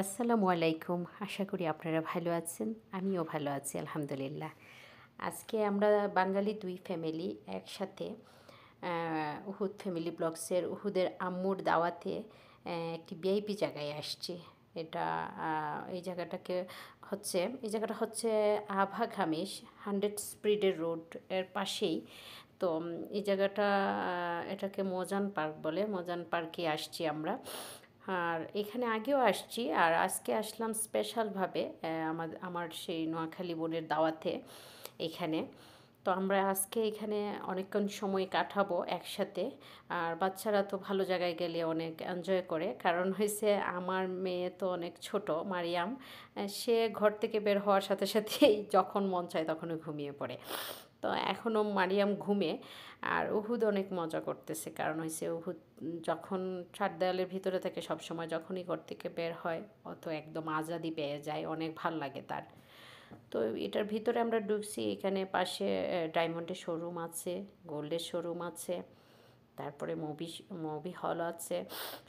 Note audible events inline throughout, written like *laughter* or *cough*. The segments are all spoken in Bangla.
আসসালামু আলাইকুম আশা করি আপনারা ভালো আছেন আমিও ভালো আছি আলহামদুলিল্লাহ আজকে আমরা বাঙালি দুই ফ্যামিলি একসাথে উহুদ ফ্যামিলি ব্লগসের উহুদের আম্মুর দাওয়াতে একটি ভিআইপি জায়গায় আসছি এটা এই জায়গাটাকে হচ্ছে এই জায়গাটা হচ্ছে আভা ঘামেশ হান্ড্রেড স্প্রিডের রোড এর পাশেই তো এই জায়গাটা এটাকে মজান পার্ক বলে মজান পার্কে আসছি আমরা আর এখানে আগেও আসছি আর আজকে আসলাম স্পেশালভাবে আমার আমার সেই নোয়াখালী বোনের দাওয়াতে এখানে তো আমরা আজকে এখানে অনেকক্ষণ সময় কাটাবো একসাথে আর বাচ্চারা তো ভালো জায়গায় গেলে অনেক এনজয় করে কারণ হয়েছে আমার মেয়ে তো অনেক ছোট মারিয়াম সে ঘর থেকে বের হওয়ার সাথে সাথেই যখন মন চায় তখনই ঘুমিয়ে পড়ে তো এখনও মারিয়াম ঘুমে আর উহুদ অনেক মজা করতেছে কারণ হয়েছে উহুদ যখন ছাদ দেয়ালের ভিতরে থাকে সবসময় যখনই ঘর থেকে বের হয় অত একদম আজাদি পেয়ে যায় অনেক ভাল লাগে তার তো এটার ভিতরে আমরা ঢুকছি এখানে পাশে ডায়মন্ডের শোরুম আছে গোল্ডের শোরুম আছে তারপরে মুভি মুভি হল আছে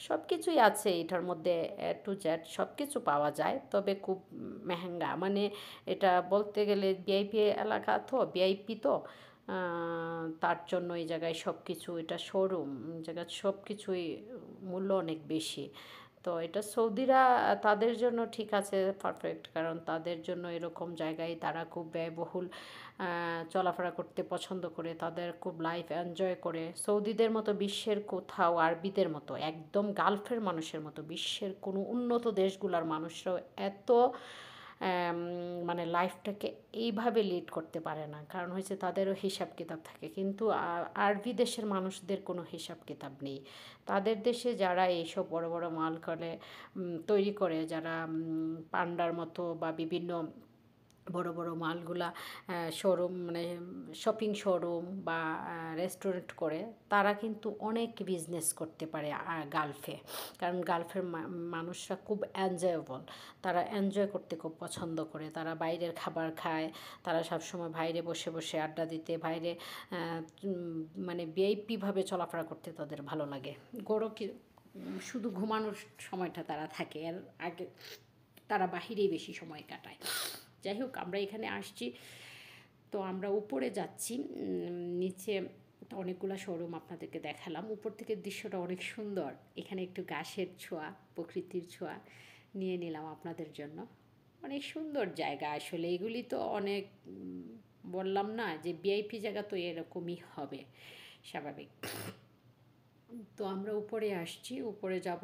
সব কিছুই আছে এটার মধ্যে টু জ্যাট সব কিছু পাওয়া যায় তবে খুব মেহেঙ্গা মানে এটা বলতে গেলে ভিআইপি এলাকা তো ভিআইপি তো তার জন্য এই জায়গায় সব কিছু এটা শোরুম জায়গায় সব কিছুই মূল্য অনেক বেশি তো এটা সৌদিরা তাদের জন্য ঠিক আছে পারফেক্ট কারণ তাদের জন্য এরকম জায়গায় তারা খুব ব্যয়বহুল চলাফেরা করতে পছন্দ করে তাদের খুব লাইফ এনজয় করে সৌদিদের মতো বিশ্বের কোথাও আরবিদের মতো একদম গালফের মানুষের মতো বিশ্বের কোনো উন্নত দেশগুলার মানুষরাও এত মানে লাইফটাকে এইভাবে লিড করতে পারে না কারণ হচ্ছে তাদেরও হিসাব কিতাব থাকে কিন্তু আরবি দেশের মানুষদের কোনো হিসাব কিতাব নেই তাদের দেশে যারা এইসব বড় বড় মাল করে তৈরি করে যারা পান্ডার মতো বা বিভিন্ন বড় বড় মালগুলা শোরুম মানে শপিং শোরুম বা রেস্টুরেন্ট করে তারা কিন্তু অনেক বিজনেস করতে পারে গালফে কারণ গালফের মানুষরা খুব এনজয়েবল তারা এনজয় করতে খুব পছন্দ করে তারা বাইরের খাবার খায় তারা সবসময় বাইরে বসে বসে আড্ডা দিতে বাইরে মানে ভিআইপিভাবে চলাফেরা করতে তাদের ভালো লাগে গরো কি শুধু ঘুমানোর সময়টা তারা থাকে আর আগে তারা বাহিরেই বেশি সময় কাটায় যাই হোক আমরা এখানে আসছি তো আমরা উপরে যাচ্ছি নিচে অনেকগুলো শোরুম আপনাদেরকে দেখালাম উপর থেকে দৃশ্যটা অনেক সুন্দর এখানে একটু গাছের ছোঁয়া প্রকৃতির ছোঁয়া নিয়ে নিলাম আপনাদের জন্য অনেক সুন্দর জায়গা আসলে এগুলি তো অনেক বললাম না যে ভিআইপি জায়গা তো এরকমই হবে স্বাভাবিক তো আমরা উপরে আসছি উপরে যাব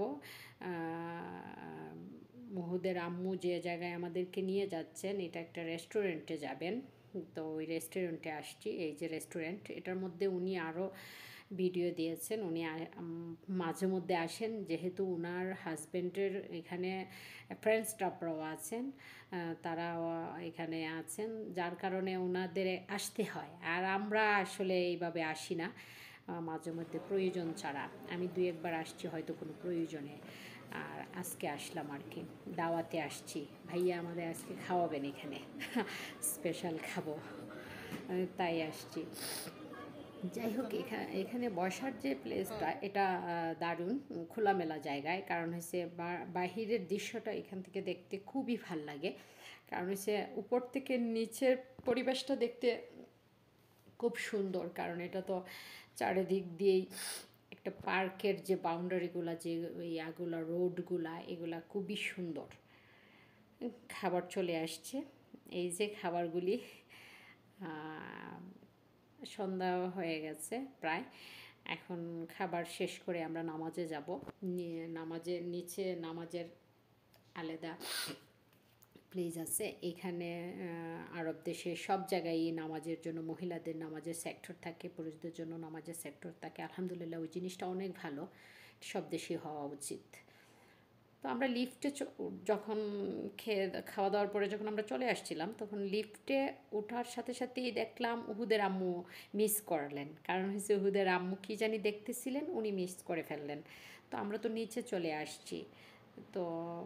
মহুদের আম্মু যে জায়গায় আমাদেরকে নিয়ে যাচ্ছেন এটা একটা রেস্টুরেন্টে যাবেন তো ওই রেস্টুরেন্টে আসছি এই যে রেস্টুরেন্ট এটার মধ্যে উনি আরও ভিডিও দিয়েছেন উনি মাঝে মধ্যে আসেন যেহেতু ওনার হাজব্যান্ডের এখানে ফ্রেন্ড স্টাফরাও আছেন তারা এখানে আছেন যার কারণে ওনাদের আসতে হয় আর আমরা আসলে এইভাবে আসি না মাঝে মধ্যে প্রয়োজন ছাড়া আমি দু একবার আসছি হয়তো কোনো প্রয়োজনে আর আজকে আসলাম আর কি দাওয়াতে আসছি ভাইয়া আমাদের আজকে খাওয়াবেন এখানে *laughs* স্পেশাল খাবো তাই আসছি যাই হোক এখানে এখানে বসার যে প্লেসটা এটা দারুণ খোলামেলা জায়গায় কারণ হচ্ছে বাহিরের দৃশ্যটা এখান থেকে দেখতে খুবই ভাল লাগে কারণ হচ্ছে উপর থেকে নিচের পরিবেশটা দেখতে খুব সুন্দর কারণ এটা তো চারিদিক দিয়েই একটা পার্কের যে বাউন্ডারিগুলো যে ইয়াগুলো রোডগুলা এগুলা খুবই সুন্দর খাবার চলে আসছে এই যে খাবারগুলি সন্ধ্যা হয়ে গেছে প্রায় এখন খাবার শেষ করে আমরা নামাজে যাব নামাজের নিচে নামাজের আলাদা প্লেস আছে এখানে আরব দেশে সব জায়গায় নামাজের জন্য মহিলাদের নামাজের সেক্টর থাকে পুরুষদের জন্য নামাজের সেক্টর থাকে আলহামদুলিল্লাহ ওই জিনিসটা অনেক ভালো সব দেশেই হওয়া উচিত তো আমরা লিফটে যখন খেয়ে খাওয়া দাওয়ার পরে যখন আমরা চলে আসছিলাম তখন লিফটে ওঠার সাথে সাথেই দেখলাম উহুদের আম্মু মিস করলেন কারণ হচ্ছে উহুদের আম্মু কী জানি দেখতেছিলেন উনি মিস করে ফেললেন তো আমরা তো নিচে চলে আসছি তো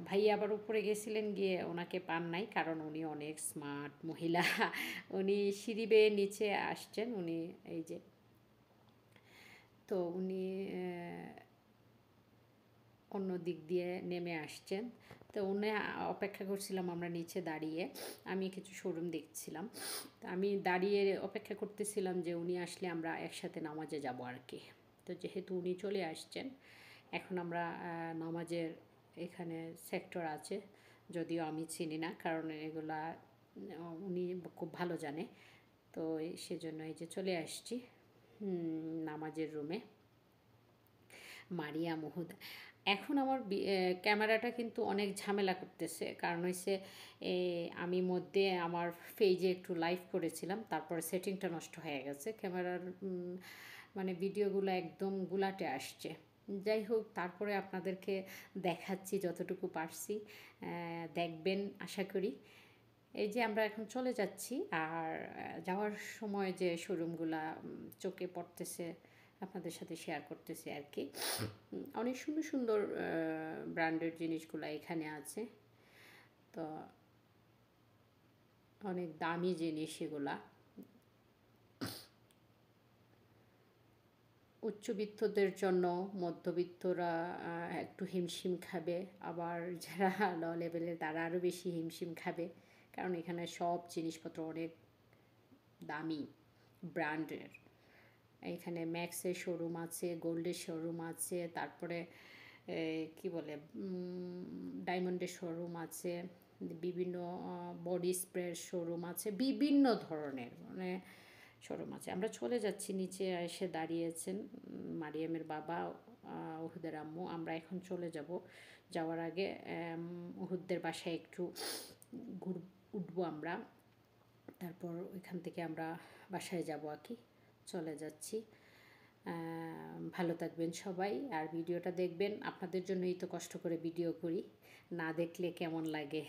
ভাইয়া আবার উপরে গেছিলেন গিয়ে ওনাকে পান নাই কারণ উনি অনেক স্মার্ট মহিলা *laughs* উনি সিঁড়ি বেয়ে নিচে আসছেন উনি এই যে তো উনি অন্য দিক দিয়ে নেমে আসছেন তো উনি অপেক্ষা করছিলাম আমরা নিচে দাঁড়িয়ে আমি কিছু শোরুম দেখছিলাম তো আমি দাঁড়িয়ে অপেক্ষা করতেছিলাম যে উনি আসলে আমরা একসাথে নামাজে যাব আর কি তো যেহেতু উনি চলে আসছেন এখন আমরা নামাজের এখানে সেক্টর আছে যদিও আমি চিনি না কারণ এগুলা উনি খুব ভালো জানে তো সেজন্য এই যে চলে আসছি নামাজের রুমে মারিয়া মুহুদ এখন আমার ক্যামেরাটা কিন্তু অনেক ঝামেলা করতেছে কারণ হয়েছে আমি মধ্যে আমার ফেজে একটু লাইভ করেছিলাম তারপরে সেটিংটা নষ্ট হয়ে গেছে ক্যামেরার মানে ভিডিওগুলো একদম গুলাটে আসছে যাই হোক তারপরে আপনাদেরকে দেখাচ্ছি যতটুকু পারছি দেখবেন আশা করি এই যে আমরা এখন চলে যাচ্ছি আর যাওয়ার সময় যে শোরুমগুলা চোখে পড়তেছে আপনাদের সাথে শেয়ার করতেছি আর কি অনেক সুন্দর সুন্দর ব্র্যান্ডের জিনিসগুলো এখানে আছে তো অনেক দামি জিনিস এগুলা উচ্চবিত্তদের জন্য মধ্যবিত্তরা একটু হিমশিম খাবে আবার যারা ল *laughs* লেভেলের তারা আরও বেশি হিমশিম খাবে কারণ এখানে সব জিনিসপত্র অনেক দামি ব্র্যান্ডের এখানে ম্যাক্সের শোরুম আছে গোল্ডের শোরুম আছে তারপরে কি বলে ডায়মন্ডের শোরুম আছে বিভিন্ন বডি স্প্রের শোরুম আছে বিভিন্ন ধরনের মানে সরম আছে আমরা চলে যাচ্ছি নিচে এসে দাঁড়িয়েছেন মারিয়ামের বাবা উহুদের আম্মু আমরা এখন চলে যাব যাওয়ার আগে উহুদদের বাসায় একটু ঘুর উঠবো আমরা তারপর ওইখান থেকে আমরা বাসায় যাব আর কি চলে যাচ্ছি ভালো থাকবেন সবাই আর ভিডিওটা দেখবেন আপনাদের জন্যই তো কষ্ট করে ভিডিও করি না দেখলে কেমন লাগে